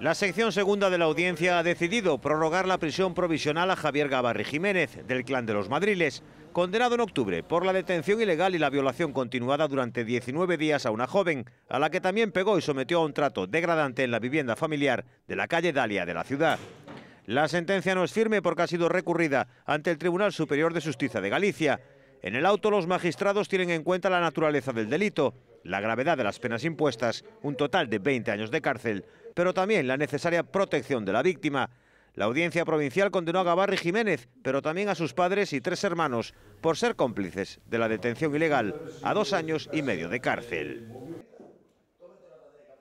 La sección segunda de la audiencia ha decidido prorrogar la prisión provisional a Javier Gavarri Jiménez, del clan de los Madriles, condenado en octubre por la detención ilegal y la violación continuada durante 19 días a una joven, a la que también pegó y sometió a un trato degradante en la vivienda familiar de la calle Dalia de la ciudad. La sentencia no es firme porque ha sido recurrida ante el Tribunal Superior de Justicia de Galicia. En el auto los magistrados tienen en cuenta la naturaleza del delito, la gravedad de las penas impuestas, un total de 20 años de cárcel, pero también la necesaria protección de la víctima. La audiencia provincial condenó a Gabarri Jiménez, pero también a sus padres y tres hermanos, por ser cómplices de la detención ilegal, a dos años y medio de cárcel.